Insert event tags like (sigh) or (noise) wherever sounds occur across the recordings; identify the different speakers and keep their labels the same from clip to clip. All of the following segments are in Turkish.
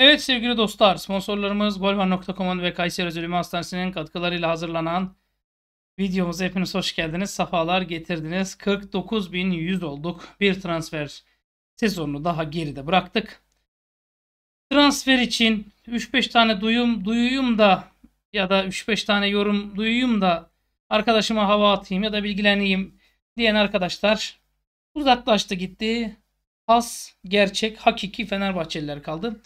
Speaker 1: Evet sevgili dostlar sponsorlarımız golvar.com'un ve Kayseri Özülümü Hastanesi'nin katkılarıyla hazırlanan videomuza hepiniz hoş geldiniz. Safalar getirdiniz. 49.100 olduk. Bir transfer sezonunu daha geride bıraktık. Transfer için 3-5 tane duyum duyuyum da ya da 3-5 tane yorum duyuyum da arkadaşıma hava atayım ya da bilgileneyim diyen arkadaşlar uzaklaştı gitti. Has, gerçek, hakiki Fenerbahçeliler kaldı.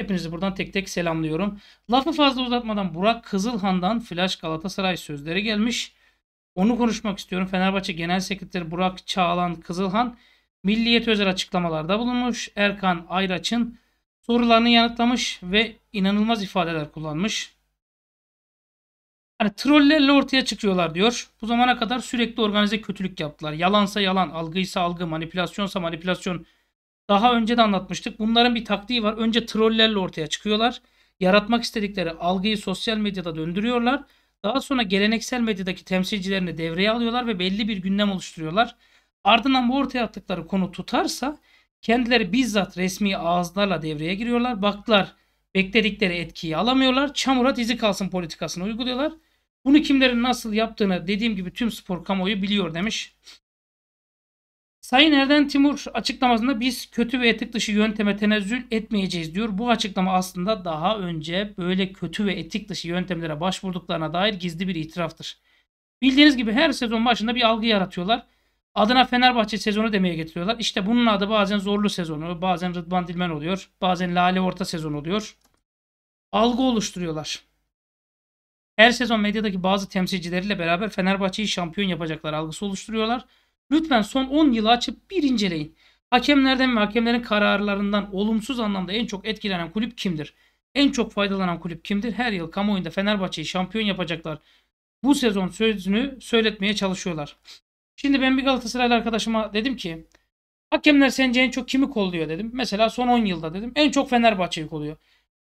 Speaker 1: Hepinizi buradan tek tek selamlıyorum. Lafı fazla uzatmadan Burak Kızılhan'dan Flash Galatasaray sözleri gelmiş. Onu konuşmak istiyorum. Fenerbahçe Genel Sekreteri Burak Çağlan Kızılhan Milliyet özel açıklamalarda bulunmuş. Erkan Ayraç'ın sorularını yanıtlamış ve inanılmaz ifadeler kullanmış. Hani trollerle ortaya çıkıyorlar diyor. Bu zamana kadar sürekli organize kötülük yaptılar. Yalansa yalan, algıysa algı, manipülasyonsa manipülasyon, daha önce de anlatmıştık. Bunların bir taktiği var. Önce trollerle ortaya çıkıyorlar. Yaratmak istedikleri algıyı sosyal medyada döndürüyorlar. Daha sonra geleneksel medyadaki temsilcilerini devreye alıyorlar ve belli bir gündem oluşturuyorlar. Ardından bu ortaya attıkları konu tutarsa kendileri bizzat resmi ağızlarla devreye giriyorlar. Baklar, bekledikleri etkiyi alamıyorlar. Çamura dizi kalsın politikasını uyguluyorlar. Bunu kimlerin nasıl yaptığını dediğim gibi tüm spor kamuoyu biliyor demiş. Sayın Erden Timur açıklamasında biz kötü ve etik dışı yönteme tenezzül etmeyeceğiz diyor. Bu açıklama aslında daha önce böyle kötü ve etik dışı yöntemlere başvurduklarına dair gizli bir itiraftır. Bildiğiniz gibi her sezon başında bir algı yaratıyorlar. Adına Fenerbahçe sezonu demeye getiriyorlar. İşte bunun adı bazen zorlu sezonu, bazen Rıdvan Dilmen oluyor, bazen Lale Orta sezon oluyor. Algı oluşturuyorlar. Her sezon medyadaki bazı temsilcileriyle beraber Fenerbahçe'yi şampiyon yapacaklar algısı oluşturuyorlar. Lütfen son 10 yılı açıp bir inceleyin. Hakemlerden ve hakemlerin kararlarından olumsuz anlamda en çok etkilenen kulüp kimdir? En çok faydalanan kulüp kimdir? Her yıl kamuoyunda Fenerbahçe'yi şampiyon yapacaklar. Bu sezon sözünü söyletmeye çalışıyorlar. Şimdi ben bir Galatasaraylı arkadaşıma dedim ki hakemler sence en çok kimi kolluyor dedim. Mesela son 10 yılda dedim. En çok Fenerbahçe'yi kolluyor.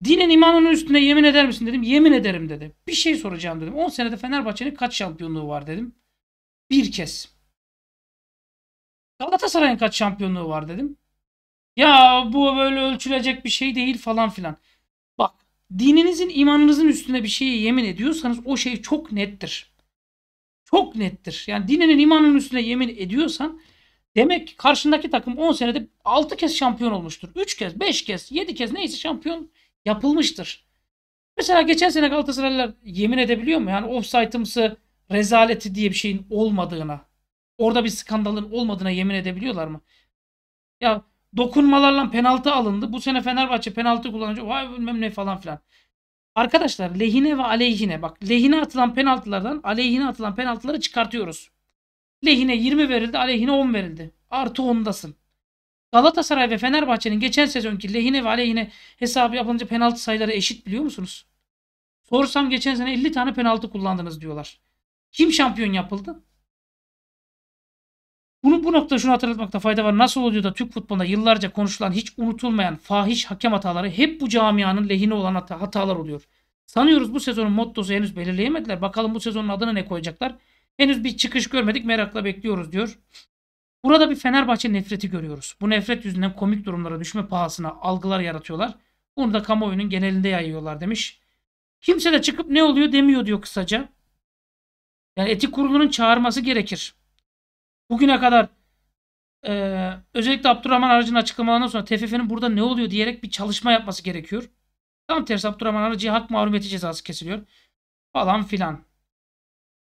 Speaker 1: Dinin imanının üstüne yemin eder misin dedim. Yemin ederim dedi. Bir şey soracağım dedim. 10 senede Fenerbahçe'nin kaç şampiyonluğu var dedim. Bir kez. Galatasaray'ın kaç şampiyonluğu var dedim. Ya bu böyle ölçülecek bir şey değil falan filan. Bak dininizin imanınızın üstüne bir şeyi yemin ediyorsanız o şey çok nettir. Çok nettir. Yani dininin imanının üstüne yemin ediyorsan demek ki karşındaki takım 10 senede 6 kez şampiyon olmuştur. 3 kez, 5 kez, 7 kez neyse şampiyon yapılmıştır. Mesela geçen sene Galatasaraylılar yemin edebiliyor mu? Yani offside'ımsı rezaleti diye bir şeyin olmadığına. Orada bir skandalın olmadığına yemin edebiliyorlar mı? Ya dokunmalarla penaltı alındı. Bu sene Fenerbahçe penaltı kullanınca vay bilmem ne falan filan. Arkadaşlar lehine ve aleyhine bak lehine atılan penaltılardan aleyhine atılan penaltıları çıkartıyoruz. Lehine 20 verildi aleyhine 10 verildi. Artı 10'dasın. Galatasaray ve Fenerbahçe'nin geçen sezonki lehine ve aleyhine hesabı yapılınca penaltı sayıları eşit biliyor musunuz? Sorsam geçen sene 50 tane penaltı kullandınız diyorlar. Kim şampiyon yapıldı? Bunu bu noktada şunu hatırlatmakta fayda var. Nasıl oluyor da Türk futbolunda yıllarca konuşulan hiç unutulmayan fahiş hakem hataları hep bu camianın lehine olan hata, hatalar oluyor. Sanıyoruz bu sezonun mottosu henüz belirleyemediler. Bakalım bu sezonun adını ne koyacaklar. Henüz bir çıkış görmedik merakla bekliyoruz diyor. Burada bir Fenerbahçe nefreti görüyoruz. Bu nefret yüzünden komik durumlara düşme pahasına algılar yaratıyorlar. Bunu da kamuoyunun genelinde yayıyorlar demiş. Kimse de çıkıp ne oluyor demiyor diyor kısaca. Yani etik kurulunun çağırması gerekir. Bugüne kadar e, özellikle Abdurrahman Aracı'nın açıklamalarından sonra TFF'nin burada ne oluyor diyerek bir çalışma yapması gerekiyor. Tam tersi Abdurrahman Aracı'ya hak mağlubiyeti cezası kesiliyor. Falan filan.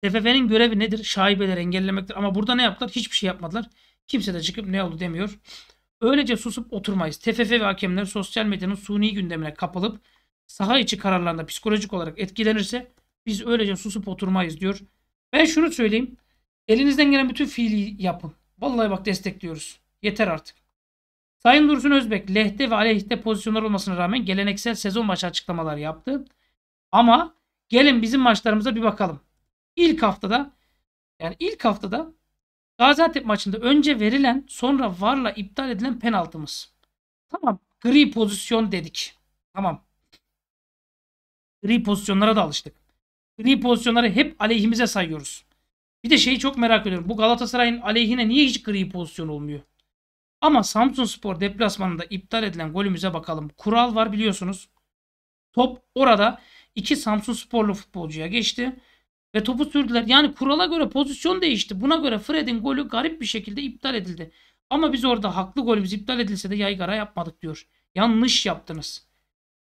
Speaker 1: TFF'nin görevi nedir? Şaibeleri engellemektir. Ama burada ne yaptılar? Hiçbir şey yapmadılar. Kimse de çıkıp ne oldu demiyor. Öylece susup oturmayız. TFF ve hakemler sosyal medyanın suni gündemine kapılıp saha içi kararlarında psikolojik olarak etkilenirse biz öylece susup oturmayız diyor. Ben şunu söyleyeyim. Elinizden gelen bütün fiili yapın. Vallahi bak destekliyoruz. Yeter artık. Sayın Dursun Özbek lehte ve aleyhte pozisyonlar olmasına rağmen geleneksel sezon maçı açıklamalar yaptı. Ama gelin bizim maçlarımıza bir bakalım. İlk haftada yani ilk haftada Gaziantep maçında önce verilen sonra varla iptal edilen penaltımız. Tamam gri pozisyon dedik. Tamam. Gri pozisyonlara da alıştık. Gri pozisyonları hep aleyhimize sayıyoruz. Bir de şeyi çok merak ediyorum. Bu Galatasaray'ın aleyhine niye hiç gri pozisyon olmuyor? Ama Samsun Spor deplasmanında iptal edilen golümüze bakalım. Kural var biliyorsunuz. Top orada iki Samsun Sporlu futbolcuya geçti. Ve topu sürdüler. Yani kurala göre pozisyon değişti. Buna göre Fred'in golü garip bir şekilde iptal edildi. Ama biz orada haklı golümüz iptal edilse de yaygara yapmadık diyor. Yanlış yaptınız.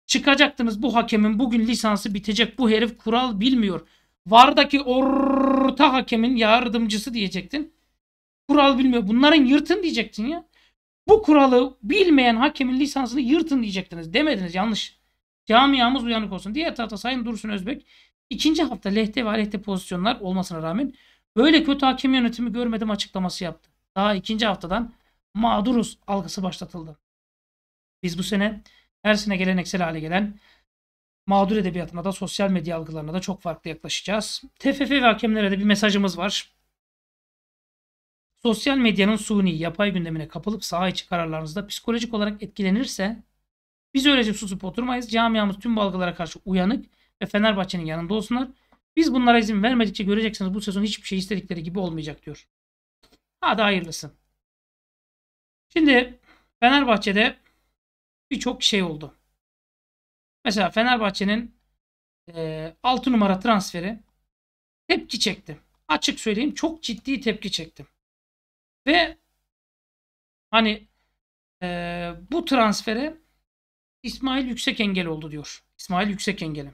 Speaker 1: Çıkacaktınız bu hakemin bugün lisansı bitecek. Bu herif kural bilmiyor. Vardaki orta hakemin yardımcısı diyecektin. Kural bilmiyor. Bunların yırtın diyecektin ya. Bu kuralı bilmeyen hakemin lisansını yırtın diyecektiniz. Demediniz yanlış. Camiamız uyanık olsun. Diğer tarafta Sayın Dursun Özbek ikinci hafta lehte ve aleyhte pozisyonlar olmasına rağmen böyle kötü hakem yönetimi görmedim açıklaması yaptı. Daha ikinci haftadan mağduruz algısı başlatıldı. Biz bu sene her sene geleneksel hale gelen mağdur edebiyatına da sosyal medya algılarına da çok farklı yaklaşacağız. TFF ve hakemlere de bir mesajımız var. Sosyal medyanın suni, yapay gündemine kapılıp saha içi kararlarınızda psikolojik olarak etkilenirse biz öylece susup oturmayız. Camiamız tüm bu algılara karşı uyanık ve Fenerbahçe'nin yanında olsunlar. Biz bunlara izin vermedikçe göreceksiniz bu sezon hiçbir şey istedikleri gibi olmayacak diyor. Hadi hayırlısı. Şimdi Fenerbahçe'de birçok şey oldu. Mesela Fenerbahçe'nin e, 6 numara transferi tepki çekti. Açık söyleyeyim çok ciddi tepki çektim. Ve hani e, bu transfere İsmail Yüksek engel oldu diyor. İsmail Yüksek engeli.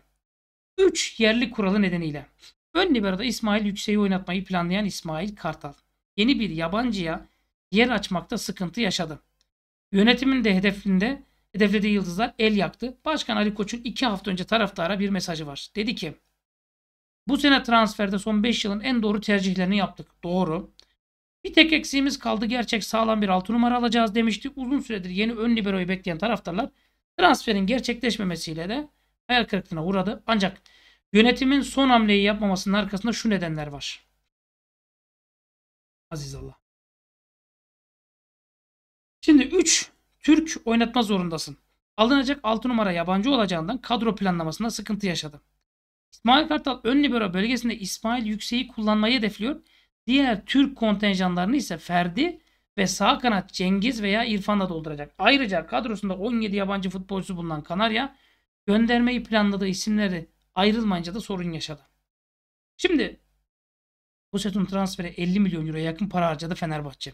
Speaker 1: 3 yerli kuralı nedeniyle. Ön liberoda İsmail Yüksek'i oynatmayı planlayan İsmail Kartal. Yeni bir yabancıya yer açmakta sıkıntı yaşadı. Yönetimin de hedefinde Hedeflediği yıldızlar el yaktı. Başkan Ali Koç'un iki hafta önce taraftara bir mesajı var. Dedi ki bu sene transferde son 5 yılın en doğru tercihlerini yaptık. Doğru. Bir tek eksiğimiz kaldı. Gerçek sağlam bir 6 numara alacağız demişti. Uzun süredir yeni ön liberoyu bekleyen taraftarlar transferin gerçekleşmemesiyle de hayal kırıklığına uğradı. Ancak yönetimin son hamleyi yapmamasının arkasında şu nedenler var. Aziz Allah. Şimdi 3 Türk oynatma zorundasın. Alınacak 6 numara yabancı olacağından kadro planlamasında sıkıntı yaşadı. İsmail Kartal ön libero bölgesinde İsmail Yüksek'i kullanmayı hedefliyor. Diğer Türk kontenjanlarını ise Ferdi ve sağ kanat Cengiz veya İrfan'la dolduracak. Ayrıca kadrosunda 17 yabancı futbolcusu bulunan Kanarya göndermeyi planladığı isimleri ayrılmayınca da sorun yaşadı. Şimdi bu sezon transfere 50 milyon euroya yakın para harcadı Fenerbahçe.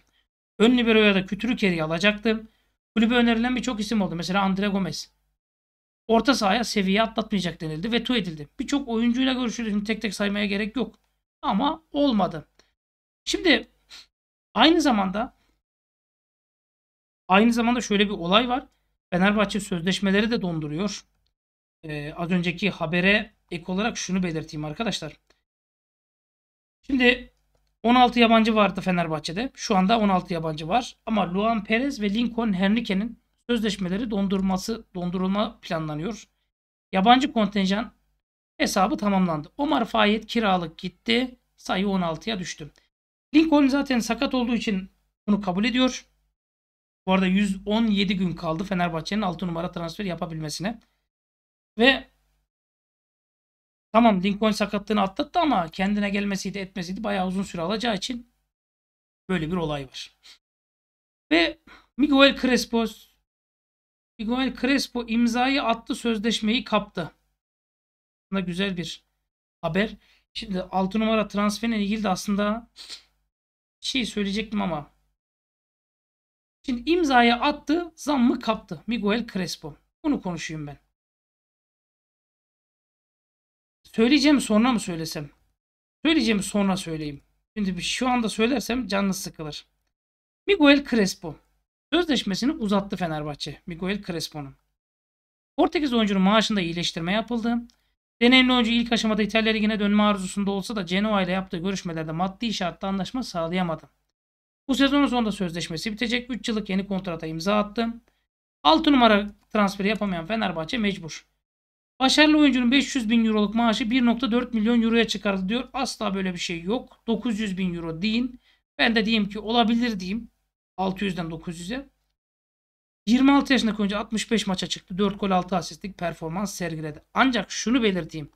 Speaker 1: Ön liberoya da Kütürükeri'yi alacaktı. Kulübe önerilen birçok isim oldu. Mesela Andre Gomez. Orta sahaya seviye atlatmayacak denildi. Veto edildi. Birçok oyuncuyla görüşüldü. Şimdi tek tek saymaya gerek yok. Ama olmadı. Şimdi aynı zamanda aynı zamanda şöyle bir olay var. Fenerbahçe sözleşmeleri de donduruyor. Ee, az önceki habere ek olarak şunu belirteyim arkadaşlar. Şimdi 16 yabancı vardı Fenerbahçe'de. Şu anda 16 yabancı var. Ama Luan Perez ve Lincoln Henrique'nin sözleşmeleri dondurması dondurulma planlanıyor. Yabancı kontenjan hesabı tamamlandı. Omar Fayet kiralık gitti. Sayı 16'ya düştü. Lincoln zaten sakat olduğu için bunu kabul ediyor. Bu arada 117 gün kaldı Fenerbahçe'nin 6 numara transfer yapabilmesine. Ve Tamam Lincoln sakatlığını atlattı ama kendine gelmesiydi etmesiydi bayağı uzun süre alacağı için böyle bir olay var. Ve Miguel Crespo Miguel Crespo imzayı attı sözleşmeyi kaptı. Aslında güzel bir haber. Şimdi 6 numara transferine ilgili de aslında şey söyleyecektim ama Şimdi imzayı attı, zammı kaptı. Miguel Crespo. Bunu konuşayım ben. Söyleyeceğimi sonra mı söylesem? Söyleyeceğimi sonra söyleyeyim. Şimdi şu anda söylersem canınız sıkılır. Miguel Crespo. Sözleşmesini uzattı Fenerbahçe. Miguel Crespo'nun. Portekiz oyuncunun maaşında iyileştirme yapıldı. Deneyimli oyuncu ilk aşamada İtalya Ligi'ne dönme arzusunda olsa da Genoa ile yaptığı görüşmelerde maddi şartta anlaşma sağlayamadı. Bu sezonun sonunda sözleşmesi bitecek. 3 yıllık yeni kontrata imza attı. 6 numara transferi yapamayan Fenerbahçe mecbur. Başarılı oyuncunun 500 bin euroluk maaşı 1.4 milyon euroya çıkardı diyor. Asla böyle bir şey yok. 900 bin euro deyin. Ben de diyeyim ki olabilir diyeyim. 600'den 900'e. 26 yaşındaki oyuncu 65 maça çıktı. 4 gol 6 asistlik performans sergiledi. Ancak şunu belirteyim.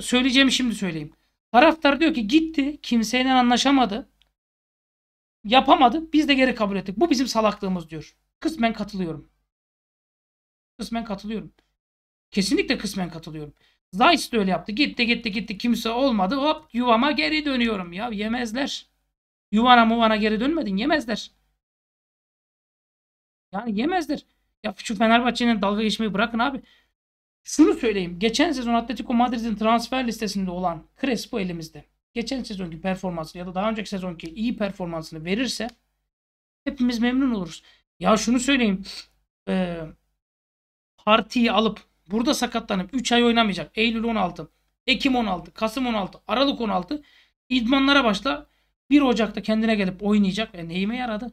Speaker 1: Söyleyeceğimi şimdi söyleyeyim. Taraftar diyor ki gitti. Kimseyle anlaşamadı. Yapamadı. Biz de geri kabul ettik. Bu bizim salaklığımız diyor. Kısmen katılıyorum. Kısmen katılıyorum. Kesinlikle kısmen katılıyorum. Zeiss de öyle yaptı. Gitti gitti gitti kimse olmadı. Hop yuvama geri dönüyorum. Ya yemezler. Yuvana muvana geri dönmedin yemezler. Yani yemezler. Ya şu Fenerbahçe'nin dalga geçmeyi bırakın abi. Şunu söyleyeyim. Geçen sezon Atletico Madrid'in transfer listesinde olan Crespo elimizde. Geçen sezonki performansı ya da daha önceki sezonki iyi performansını verirse hepimiz memnun oluruz. Ya şunu söyleyeyim. E, partiyi alıp Burada sakatlanıp 3 ay oynamayacak. Eylül 16, Ekim 16, Kasım 16, Aralık 16. İdmanlara başla. 1 Ocak'ta kendine gelip oynayacak. ve neyime yaradı?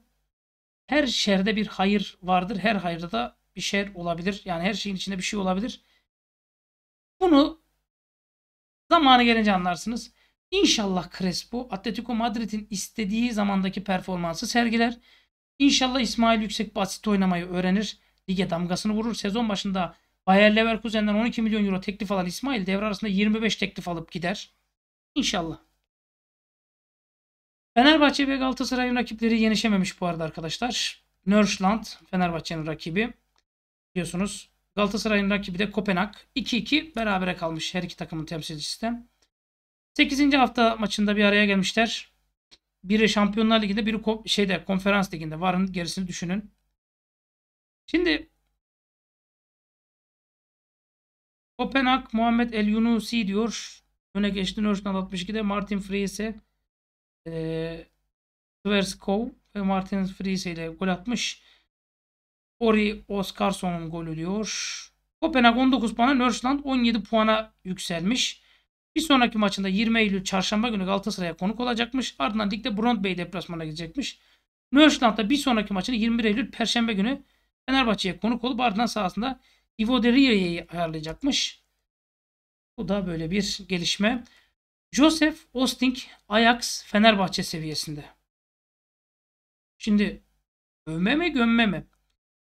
Speaker 1: Her şerde bir hayır vardır. Her hayırda da bir şer olabilir. Yani her şeyin içinde bir şey olabilir. Bunu zamanı gelince anlarsınız. İnşallah Crespo Atletico Madrid'in istediği zamandaki performansı sergiler. İnşallah İsmail yüksek basit oynamayı öğrenir. Lige damgasını vurur. Sezon başında Bayer Leverkusen'den 12 milyon euro teklif alan İsmail devre arasında 25 teklif alıp gider. İnşallah. Fenerbahçe ve Galatasaray'ın rakipleri yenişememiş bu arada arkadaşlar. Nörşland Fenerbahçe'nin rakibi. Biliyorsunuz Galatasaray'ın rakibi de Kopenhag. 2-2 berabere kalmış her iki takımın temsilcisi de. 8. hafta maçında bir araya gelmişler. Biri Şampiyonlar Ligi'nde, biri şeyde Konferans Ligi'nde. Varın gerisini düşünün. Şimdi Kopenhag Muhammed El Yunusi diyor. Öne geçti Nürnberg 62'de. Martin Friese e, Tverskov ve Martin Friese ile gol atmış. Ori Oscarson'un golü diyor. Kopenhag 19 puana, Nörsland 17 puana yükselmiş. Bir sonraki maçında 20 Eylül çarşamba günü Galatasaray'a konuk olacakmış. Ardından ligde Bront Bey deplasmana gidecekmiş. Nörsland da bir sonraki maçını 21 Eylül perşembe günü Fenerbahçe'ye konuk olup ardından sahasında Ivo de Ria'yı ayarlayacakmış. Bu da böyle bir gelişme. Joseph Osting Ajax Fenerbahçe seviyesinde. Şimdi övme mi gömme mi?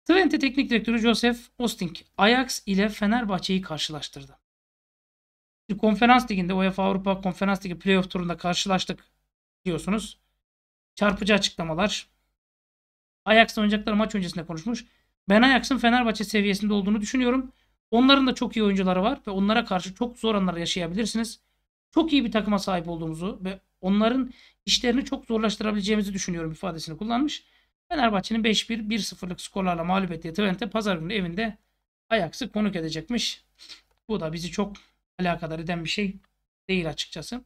Speaker 1: Twente Teknik Direktörü Joseph Osting Ajax ile Fenerbahçe'yi karşılaştırdı. Şimdi konferans liginde UEFA Avrupa Konferans Ligi playoff turunda karşılaştık diyorsunuz. Çarpıcı açıklamalar. Ajax'la oynayacakları maç öncesinde konuşmuş. Ben Ajax'ın Fenerbahçe seviyesinde olduğunu düşünüyorum. Onların da çok iyi oyuncuları var ve onlara karşı çok zor anlar yaşayabilirsiniz. Çok iyi bir takıma sahip olduğumuzu ve onların işlerini çok zorlaştırabileceğimizi düşünüyorum ifadesini kullanmış. Fenerbahçe'nin 5-1, 1-0'lık skorlarla mağlup ettiği Twente pazar günü evinde Ajax'ı konuk edecekmiş. Bu da bizi çok alakadar eden bir şey değil açıkçası.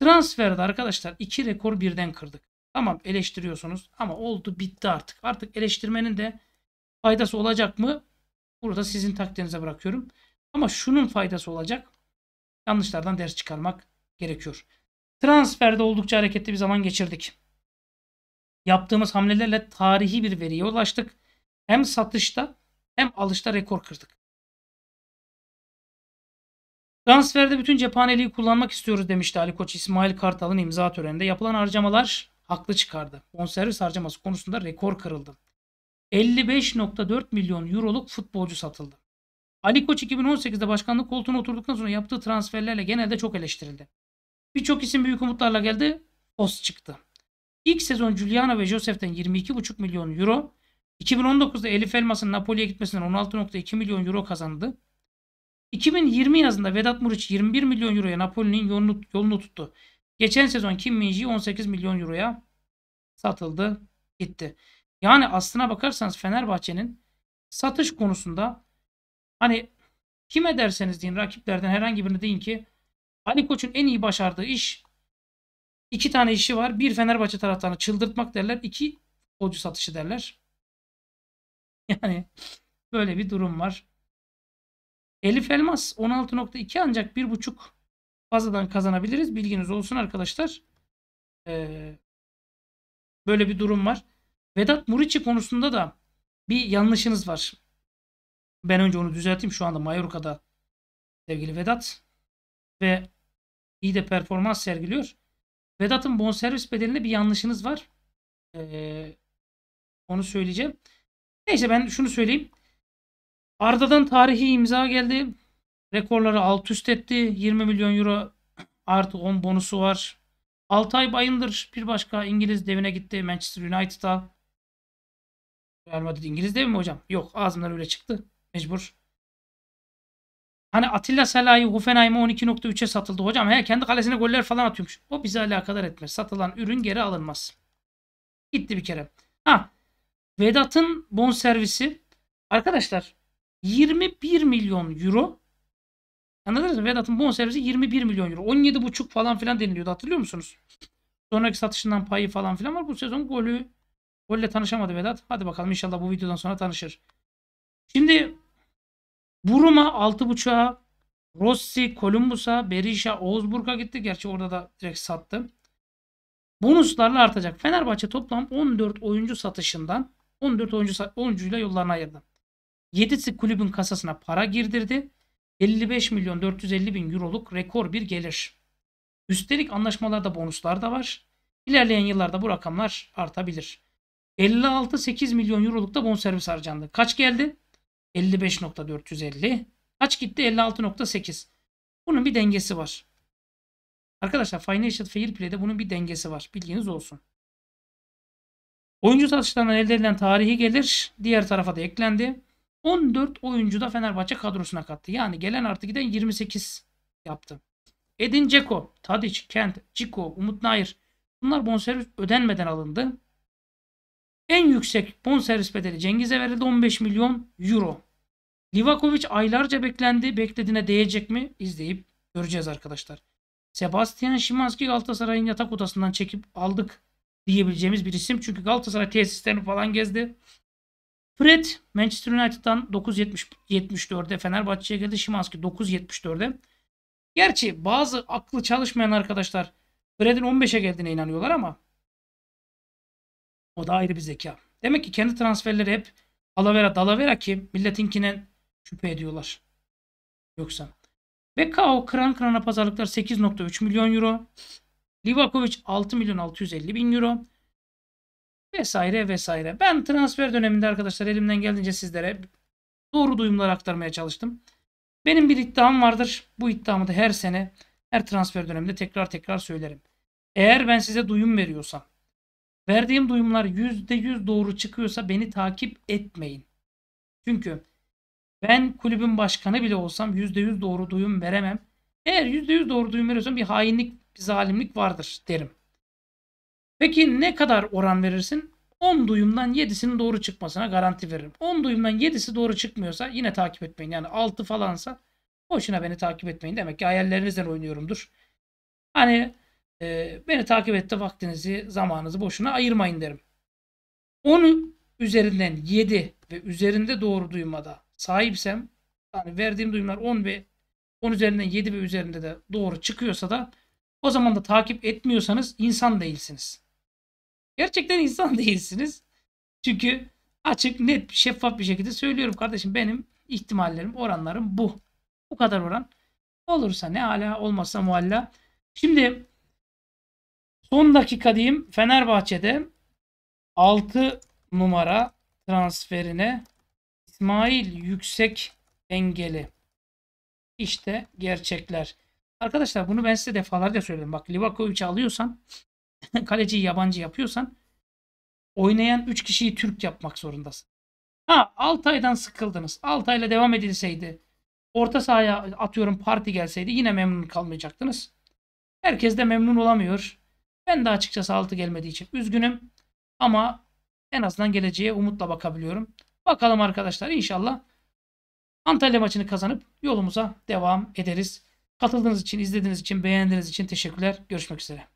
Speaker 1: Transferde arkadaşlar iki rekor birden kırdık. Tamam eleştiriyorsunuz ama oldu bitti artık. Artık eleştirmenin de Faydası olacak mı? Burada sizin takdirinize bırakıyorum. Ama şunun faydası olacak. Yanlışlardan ders çıkarmak gerekiyor. Transferde oldukça hareketli bir zaman geçirdik. Yaptığımız hamlelerle tarihi bir veriye ulaştık. Hem satışta hem alışta rekor kırdık. Transferde bütün cephaneliği kullanmak istiyoruz demişti Ali Koç İsmail Kartal'ın imza töreninde. Yapılan harcamalar haklı çıkardı. Bonservis harcaması konusunda rekor kırıldı. 55.4 milyon euroluk futbolcu satıldı. Ali Koç 2018'de başkanlık koltuğuna oturduktan sonra yaptığı transferlerle genelde çok eleştirildi. Birçok isim büyük umutlarla geldi, Os çıktı. İlk sezon Giuliano ve Josef'ten 22,5 milyon euro, 2019'da Elif Elmas'ın Napoli'ye gitmesinden 16.2 milyon euro kazandı. 2020 yazında Vedat Muriç 21 milyon euroya Napoli'nin yolunu, yolunu tuttu. Geçen sezon Kim Minji 18 milyon euroya satıldı, gitti. Yani aslına bakarsanız Fenerbahçe'nin satış konusunda hani kime derseniz deyin rakiplerden herhangi birine deyin ki Ali Koç'un en iyi başardığı iş iki tane işi var. Bir Fenerbahçe taraftarını çıldırtmak derler. iki futbolcu satışı derler. (laughs) Yani böyle bir durum var. Elif Elmas 16.2 ancak 1.5 fazladan kazanabiliriz. Bilginiz olsun arkadaşlar. Ee, böyle bir durum var. Vedat Muriçi konusunda da bir yanlışınız var. Ben önce onu düzelteyim. Şu anda Mallorca'da sevgili Vedat ve iyi de performans sergiliyor. Vedat'ın bonservis bedelinde bir yanlışınız var. Ee, onu söyleyeceğim. Neyse ben şunu söyleyeyim. Arda'dan tarihi imza geldi. Rekorları alt üst etti. 20 milyon euro (clears throat) artı 10 bonusu var. ay Bayındır bir başka İngiliz devine gitti Manchester United'a. Real Madrid İngiliz değil mi hocam? Yok ağzımdan öyle çıktı. Mecbur. Hani Atilla Salahi Hoffenheim'e 12.3'e satıldı hocam. He kendi kalesine goller falan atıyormuş. O bize alakadar etmez. Satılan ürün geri alınmaz. Gitti bir kere. Ha. Vedat'ın bon servisi arkadaşlar 21 milyon euro. Anladınız mı? Vedat'ın bon servisi 21 milyon euro. 17.5 falan filan deniliyordu hatırlıyor musunuz? Sonraki satışından payı falan filan var. Bu sezon golü Golle tanışamadı Vedat. Hadi bakalım inşallah bu videodan sonra tanışır. Şimdi Buruma 6.5'a Rossi, Columbus'a, Berisha, Oğuzburg'a gitti. Gerçi orada da direkt sattı. Bonuslarla artacak. Fenerbahçe toplam 14 oyuncu satışından 14 oyuncu oyuncuyla yollarını ayırdı. 7'si kulübün kasasına para girdirdi. 55 milyon 450 bin euroluk rekor bir gelir. Üstelik anlaşmalarda bonuslar da var. İlerleyen yıllarda bu rakamlar artabilir. 56.8 milyon euroluk da bonservis harcandı. Kaç geldi? 55.450. Kaç gitti? 56.8. Bunun bir dengesi var. Arkadaşlar Financial Fair Play'de bunun bir dengesi var. Bilginiz olsun. Oyuncu satışlarından elde edilen tarihi gelir diğer tarafa da eklendi. 14 oyuncu da Fenerbahçe kadrosuna kattı. Yani gelen artı giden 28 yaptı. Edin Ceko, Tadic, Kent, Ciko, Umut Nair bunlar bonservis ödenmeden alındı. En yüksek bonservis bedeli Cengiz'e verildi 15 milyon euro. Livakovic aylarca beklendi. Beklediğine değecek mi? İzleyip göreceğiz arkadaşlar. Sebastian Şimanski Galatasaray'ın yatak odasından çekip aldık diyebileceğimiz bir isim. Çünkü Galatasaray tesislerini falan gezdi. Fred Manchester United'dan 9.74'e Fenerbahçe'ye geldi. Şimanski 9.74'e. Gerçi bazı aklı çalışmayan arkadaşlar Fred'in 15'e geldiğine inanıyorlar ama o da ayrı bir zeka. Demek ki kendi transferleri hep alavera dalavera ki milletinkine şüphe ediyorlar. Yoksa. Bekao kıran kırana pazarlıklar 8.3 milyon euro. Livakovic 6 milyon 650 bin euro. Vesaire vesaire. Ben transfer döneminde arkadaşlar elimden geldiğince sizlere doğru duyumlar aktarmaya çalıştım. Benim bir iddiam vardır. Bu iddiamı da her sene her transfer döneminde tekrar tekrar söylerim. Eğer ben size duyum veriyorsam Verdiğim duyumlar %100 doğru çıkıyorsa beni takip etmeyin. Çünkü ben kulübün başkanı bile olsam %100 doğru duyum veremem. Eğer %100 doğru duyum veriyorsam bir hainlik, bir zalimlik vardır derim. Peki ne kadar oran verirsin? 10 duyumdan 7'sinin doğru çıkmasına garanti veririm. 10 duyumdan 7'si doğru çıkmıyorsa yine takip etmeyin. Yani 6 falansa boşuna beni takip etmeyin. Demek ki hayallerinizden oynuyorumdur. Hani e, beni takip etti vaktinizi, zamanınızı boşuna ayırmayın derim. Onu üzerinden 7 ve üzerinde doğru duymada sahipsem yani verdiğim duyumlar 10 ve 10 üzerinden 7 ve üzerinde de doğru çıkıyorsa da o zaman da takip etmiyorsanız insan değilsiniz. Gerçekten insan (laughs) değilsiniz. Çünkü açık, net, şeffaf bir şekilde söylüyorum kardeşim benim ihtimallerim, oranlarım bu. Bu kadar oran. Olursa ne ala, olmazsa mualla. Şimdi Son dakika diyeyim Fenerbahçe'de 6 numara transferine İsmail Yüksek engeli. İşte gerçekler. Arkadaşlar bunu ben size defalarca söyledim. Bak Livakovic'i alıyorsan (laughs) kaleciyi yabancı yapıyorsan oynayan 3 kişiyi Türk yapmak zorundasın. Ha aydan sıkıldınız. ayla devam edilseydi orta sahaya atıyorum parti gelseydi yine memnun kalmayacaktınız. Herkes de memnun olamıyor. Ben de açıkçası 6 gelmediği için üzgünüm. Ama en azından geleceğe umutla bakabiliyorum. Bakalım arkadaşlar inşallah Antalya maçını kazanıp yolumuza devam ederiz. Katıldığınız için, izlediğiniz için, beğendiğiniz için teşekkürler. Görüşmek üzere.